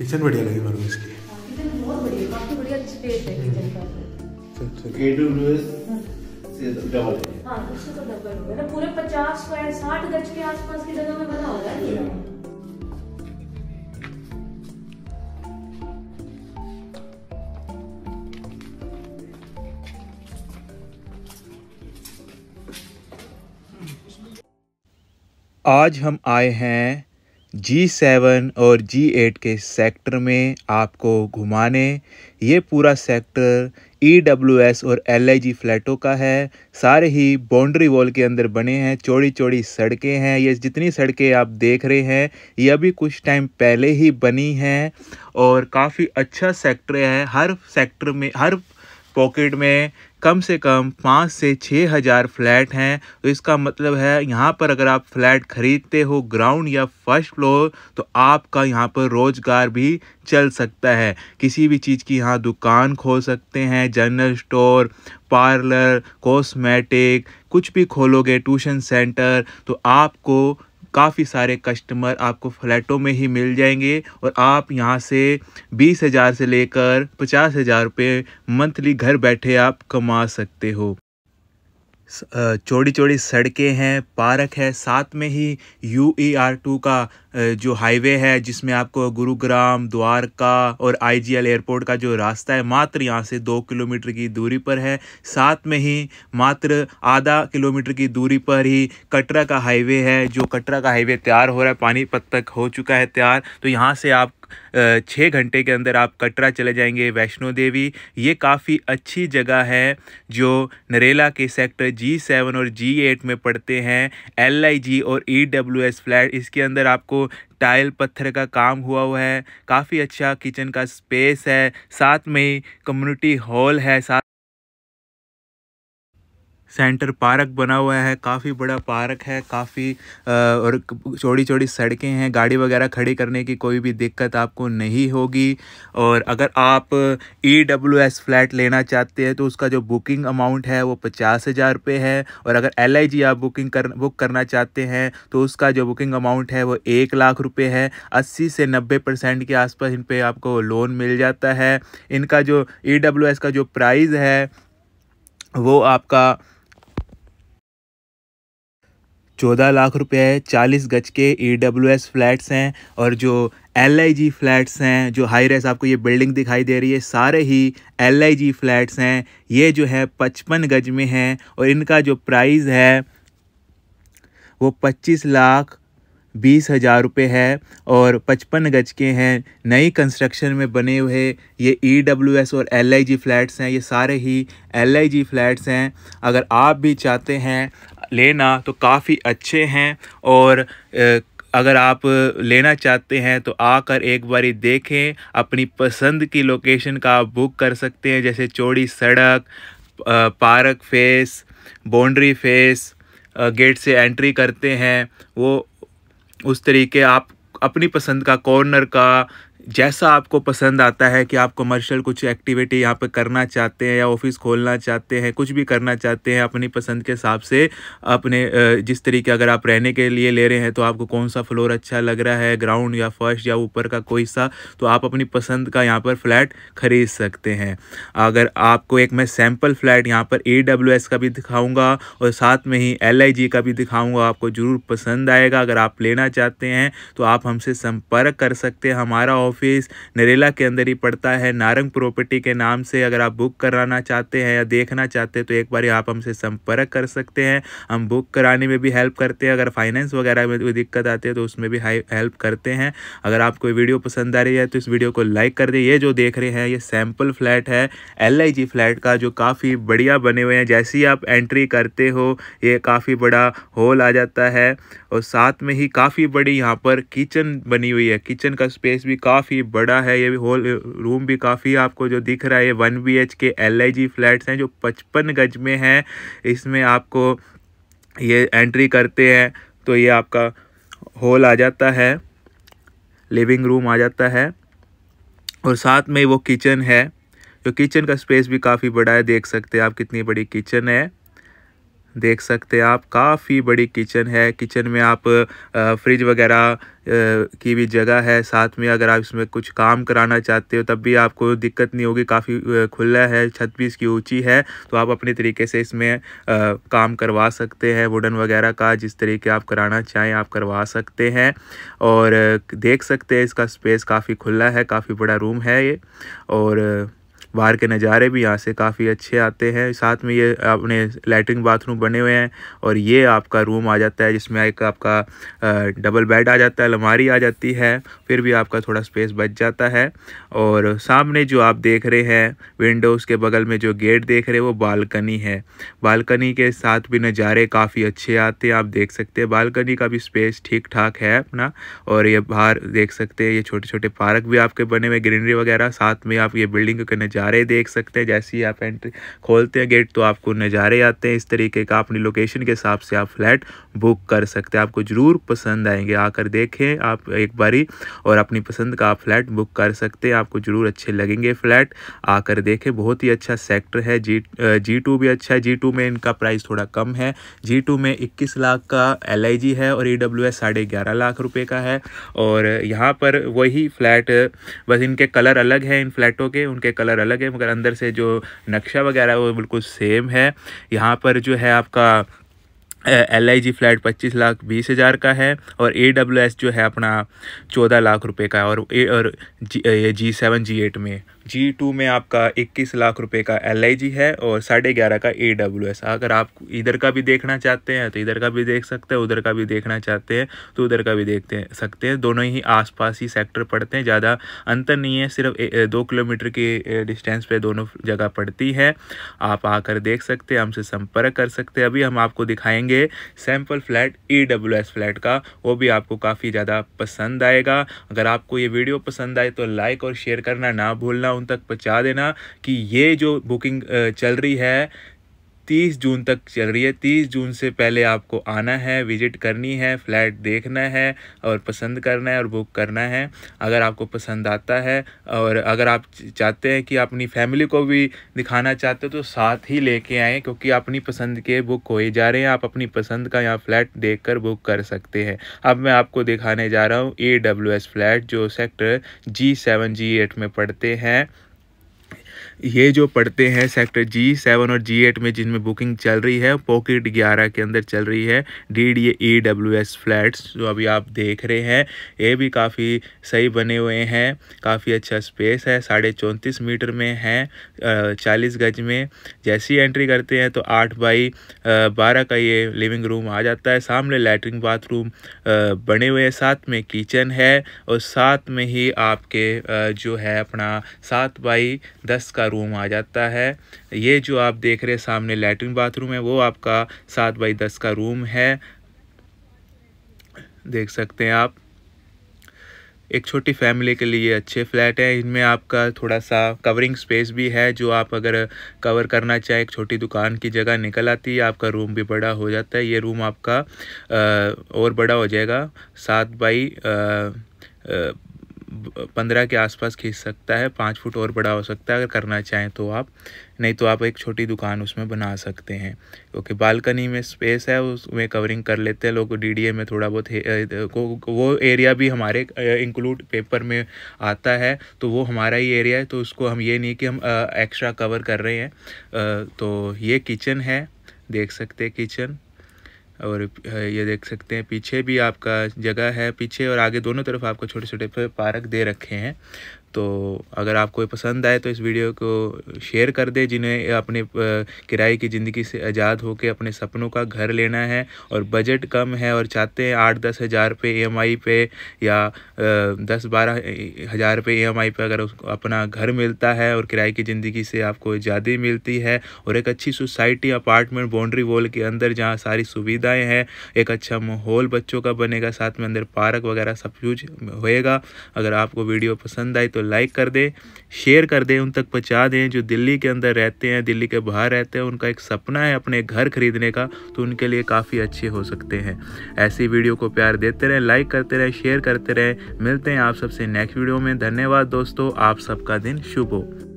kitchen बढ़िया लगी मेरे को इसकी किचन बहुत बढ़िया काफी बढ़िया स्पेस है किचन का चल चल ए डब्ल्यू डबल है हाँ, तो डबल होगा मतलब पूरे पचास स्क्वायर 60 गज के आसपास की जगह में बना होगा ये आज हम आए हैं जी सेवन और जी एट के सेक्टर में आपको घुमाने ये पूरा सेक्टर ई डब्ल्यू एस और एल आई जी फ्लैटों का है सारे ही बाउंड्री वॉल के अंदर बने हैं चौड़ी चौड़ी सड़कें हैं ये जितनी सड़कें आप देख रहे हैं ये अभी कुछ टाइम पहले ही बनी हैं और काफ़ी अच्छा सेक्टर है हर सेक्टर में हर पॉकेट में कम से कम पाँच से छः हज़ार फ्लैट हैं तो इसका मतलब है यहाँ पर अगर आप फ्लैट ख़रीदते हो ग्राउंड या फर्स्ट फ्लोर तो आपका यहाँ पर रोज़गार भी चल सकता है किसी भी चीज़ की यहाँ दुकान खोल सकते हैं जनरल स्टोर पार्लर कॉस्मेटिक कुछ भी खोलोगे ट्यूशन सेंटर तो आपको काफ़ी सारे कस्टमर आपको फ्लैटों में ही मिल जाएंगे और आप यहाँ से बीस हज़ार से लेकर पचास हज़ार रुपये मंथली घर बैठे आप कमा सकते हो चौड़ी चौड़ी सड़कें हैं पार्क है साथ में ही यू ई आर टू का जो हाईवे है जिसमें आपको गुरुग्राम द्वारका और आईजीएल एयरपोर्ट का जो रास्ता है मात्र यहाँ से दो किलोमीटर की दूरी पर है साथ में ही मात्र आधा किलोमीटर की दूरी पर ही कटरा का हाईवे है जो कटरा का हाईवे तैयार हो रहा है पानीपत तक हो चुका है तैयार तो यहाँ से आप छः घंटे के अंदर आप कटरा चले जाएंगे वैष्णो देवी ये काफ़ी अच्छी जगह है जो नरेला के सेक्टर जी सेवन और जी एट में पड़ते हैं एल आई जी और ई डब्ल्यू एस फ्लैट इसके अंदर आपको टाइल पत्थर का काम हुआ हुआ है काफी अच्छा किचन का स्पेस है साथ में कम्युनिटी हॉल है साथ सेंटर पार्क बना हुआ है काफ़ी बड़ा पार्क है काफ़ी और चौड़ी चौड़ी सड़कें हैं गाड़ी वगैरह खड़ी करने की कोई भी दिक्कत आपको नहीं होगी और अगर आप ई डब्ल्यू एस फ्लैट लेना चाहते हैं तो उसका जो बुकिंग अमाउंट है वो पचास हज़ार रुपये है और अगर एल आई जी आप बुकिंग कर बुक करना चाहते हैं तो उसका जो बुकिंग अमाउंट है वो एक लाख रुपये है अस्सी से नब्बे परसेंट के आसपास इन पर आपको लोन मिल जाता है इनका जो ई डब्ल्यू एस का जो प्राइज़ है वो आपका चौदह लाख रुपए चालीस गज के ई डब्ल्यू एस फ्लैट्स हैं और जो एल आई जी फ्लैट्स हैं जो हाई रेस आपको ये बिल्डिंग दिखाई दे रही है सारे ही एल आई जी फ्लैट्स हैं ये जो है पचपन गज में हैं और इनका जो प्राइस है वो पच्चीस लाख बीस हज़ार रुपये है और पचपन गज के हैं नई कंस्ट्रक्शन में बने हुए ये ई डब्ल्यू एस और एल आई जी फ्लैट्स हैं ये सारे ही एल आई जी फ्लैट्स हैं अगर आप भी चाहते हैं लेना तो काफ़ी अच्छे हैं और अगर आप लेना चाहते हैं तो आकर एक बारी देखें अपनी पसंद की लोकेशन का आप बुक कर सकते हैं जैसे चौड़ी सड़क park face boundary face gate से एंट्री करते हैं वो उस तरीके आप अपनी पसंद का कॉर्नर का जैसा आपको पसंद आता है कि आप कमर्शियल कुछ एक्टिविटी यहाँ पे करना चाहते हैं या ऑफिस खोलना चाहते हैं कुछ भी करना चाहते हैं अपनी पसंद के हिसाब से अपने जिस तरीके अगर आप रहने के लिए ले रहे हैं तो आपको कौन सा फ्लोर अच्छा लग रहा है ग्राउंड या फर्स्ट या ऊपर का कोई सा तो आप अपनी पसंद का यहाँ पर फ्लैट ख़रीद सकते हैं अगर आपको एक मैं सैम्पल फ्लैट यहाँ पर ए का भी दिखाऊँगा और साथ में ही एल का भी दिखाऊँगा आपको ज़रूर पसंद आएगा अगर आप लेना चाहते हैं तो आप हमसे संपर्क कर सकते हैं हमारा ऑफिस नरेला के अंदर ही पड़ता है नारंग प्रॉपर्टी के नाम से अगर आप बुक कराना चाहते हैं या देखना चाहते हैं तो एक बार आप हमसे संपर्क कर सकते हैं हम बुक कराने में भी हेल्प करते हैं अगर फाइनेंस वगैरह में कोई दिक्कत आती है तो उसमें भी हेल्प करते हैं अगर आपको वीडियो पसंद आ रही है तो इस वीडियो को लाइक कर दें ये जो देख रहे हैं ये सैम्पल फ्लैट है एल फ्लैट का जो काफ़ी बढ़िया बने हुए हैं जैसे ही आप एंट्री करते हो ये काफ़ी बड़ा हॉल आ जाता है और साथ में ही काफ़ी बड़ी यहाँ पर किचन बनी हुई है किचन का स्पेस भी काफ़ी काफ़ी बड़ा है ये भी हॉल रूम भी काफ़ी आपको जो दिख रहा है ये one B H K L I G flats हैं जो पचपन गज में हैं इसमें आपको ये एंट्री करते हैं तो ये आपका हॉल आ जाता है लिविंग रूम आ जाता है और साथ में वो किचन है जो किचन का स्पेस भी काफ़ी बड़ा है देख सकते हैं आप कितनी बड़ी किचन है देख सकते हैं आप काफ़ी बड़ी किचन है किचन में आप फ्रिज वगैरह की भी जगह है साथ में अगर आप इसमें कुछ काम कराना चाहते हो तब भी आपको दिक्कत नहीं होगी काफ़ी खुला है छत भी इसकी ऊँची है तो आप अपने तरीके से इसमें काम करवा सकते हैं वुडन वगैरह का जिस तरीके आप कराना चाहें आप करवा सकते हैं और देख सकते हैं इसका स्पेस काफ़ी खुला है काफ़ी बड़ा रूम है ये और बाहर के नज़ारे भी यहाँ से काफ़ी अच्छे आते हैं साथ में ये अपने लेटरिन बाथरूम बने हुए हैं और ये आपका रूम आ जाता है जिसमें एक आपका डबल बेड आ जाता है अलमारी आ जाती है फिर भी आपका थोड़ा स्पेस बच जाता है और सामने जो आप देख रहे हैं विंडोज़ के बगल में जो गेट देख रहे हैं वो बालकनी है बालकनी के साथ भी नज़ारे काफ़ी अच्छे आते हैं आप देख सकते हैं बालकनी का भी स्पेस ठीक ठाक है अपना और ये बाहर देख सकते हैं ये छोटे छोटे पार्क भी आपके बने हुए ग्रीनरी वगैरह साथ में आप ये बिल्डिंग के नज़ारे नज़ारे देख सकते हैं जैसे ही आप एंट्री खोलते हैं गेट तो आपको नज़ारे आते हैं इस तरीके का अपनी लोकेशन के हिसाब से आप फ्लैट बुक कर सकते हैं आपको ज़रूर पसंद आएंगे आकर देखें आप एक बारी और अपनी पसंद का आप फ्लैट बुक कर सकते हैं आपको ज़रूर अच्छे लगेंगे फ्लैट आकर देखें बहुत ही अच्छा सेक्टर है जी जी टू भी अच्छा है जी टू में इनका प्राइस थोड़ा कम है जी टू में इक्कीस लाख का एल है और ई डब्ल्यू एस साढ़े ग्यारह लाख रुपये का है और यहाँ पर वही फ्लैट बस इनके कलर अलग है इन फ्लैटों के उनके कलर अलग अलग है मगर अंदर से जो नक्शा वगैरह वो बिल्कुल सेम है यहाँ पर जो है आपका एल आई जी फ्लैट पच्चीस लाख बीस हज़ार का है और ए डब्ल्यू एस जो है अपना चौदह लाख रुपए का और ए और जी जी सेवन जी एट में जी टू में आपका इक्कीस लाख रुपए का एल आई जी है और साढ़े ग्यारह का ए डब्ल्यू एस अगर आप इधर का भी देखना चाहते हैं तो इधर का भी देख सकते हैं उधर का भी देखना चाहते हैं तो उधर का भी देखते हैं सकते हैं दोनों ही आसपास ही सेक्टर पड़ते हैं ज़्यादा अंतर नहीं है सिर्फ ए, दो किलोमीटर की डिस्टेंस पर दोनों जगह पड़ती है आप आकर देख सकते हैं हमसे संपर्क कर सकते हैं अभी हम आपको दिखाएंगे देंगे sample flat E W S flat का वो भी आपको काफ़ी ज़्यादा पसंद आएगा अगर आपको ये वीडियो पसंद आए तो लाइक और शेयर करना ना भूलना उन तक पहुँचा देना कि ये जो बुकिंग चल रही है तीस जून तक चल रही है तीस जून से पहले आपको आना है विजिट करनी है फ्लैट देखना है और पसंद करना है और बुक करना है अगर आपको पसंद आता है और अगर आप चाहते हैं कि अपनी फैमिली को भी दिखाना चाहते हो तो साथ ही लेके आएँ क्योंकि अपनी पसंद के बुक हो ही जा रहे हैं आप अपनी पसंद का यहाँ फ्लैट देख कर बुक कर सकते हैं अब मैं आपको दिखाने जा रहा हूँ ए फ्लैट जो sector G seven G eight में पड़ते हैं ये जो पढ़ते हैं सेक्टर जी सेवन और जी एट में जिनमें बुकिंग चल रही है पॉकेट ग्यारह के अंदर चल रही है D D A W S flats जो अभी आप देख रहे हैं ये भी काफ़ी सही बने हुए हैं काफ़ी अच्छा स्पेस है साढ़े चौंतीस मीटर में है चालीस गज में जैसी एंट्री करते हैं तो आठ बाई बारह का ये लिविंग रूम आ जाता है सामने लेटरिन बाथरूम बने हुए हैं साथ में किचन है और साथ में ही आपके जो है अपना सात बाई दस का रूम आ जाता है ये जो आप देख रहे सामने लेटरिन बाथरूम है वो आपका सात बाई दस का रूम है देख सकते हैं आप एक छोटी फैमिली के लिए अच्छे फ्लैट हैं इनमें आपका थोड़ा सा कवरिंग स्पेस भी है जो आप अगर कवर करना चाहे एक छोटी दुकान की जगह निकल आती है आपका रूम भी बड़ा हो जाता है ये रूम आपका आ, और बड़ा हो जाएगा सात बाई आ, आ, पंद्रह के आसपास खींच सकता है पाँच फुट और बड़ा हो सकता है अगर करना चाहें तो आप नहीं तो आप एक छोटी दुकान उसमें बना सकते हैं क्योंकि बालकनी में स्पेस है उसमें कवरिंग कर लेते हैं लोग डी में थोड़ा बहुत वो एरिया भी हमारे इंक्लूड पेपर में आता है तो वो हमारा ही एरिया है तो उसको हम ये नहीं कि हम एक्स्ट्रा कवर कर रहे हैं तो ये किचन है देख सकते किचन और ये देख सकते हैं पीछे भी आपका जगह है पीछे और आगे दोनों तरफ आपको छोटे छोटे पार्क दे रखे हैं तो अगर आपको पसंद आए तो इस वीडियो को शेयर कर दें जिन्हें अपने किराए की ज़िंदगी से आज़ाद होकर अपने सपनों का घर लेना है और बजट कम है और चाहते हैं आठ दस हज़ार पे ई e पे या दस बारह हज़ार रुपये ई e पे अगर उसको अपना घर मिलता है और किराए की ज़िंदगी से आपको ज़्यादा मिलती है और एक अच्छी सोसाइटी अपार्टमेंट बाउंड्री वॉल के अंदर जहाँ सारी सुविधाएँ हैं एक अच्छा माहौल बच्चों का बनेगा साथ में अंदर पार्क वगैरह सब कुछ होएगा अगर आपको वीडियो पसंद आए तो तो लाइक कर दें शेयर कर दें उन तक पहुँचा दें जो दिल्ली के अंदर रहते हैं दिल्ली के बाहर रहते हैं उनका एक सपना है अपने घर खरीदने का तो उनके लिए काफ़ी अच्छे हो सकते हैं ऐसी वीडियो को प्यार देते रहें लाइक करते रहें शेयर करते रहें मिलते हैं आप सबसे नेक्स्ट वीडियो में धन्यवाद दोस्तों आप सबका दिन शुभ हो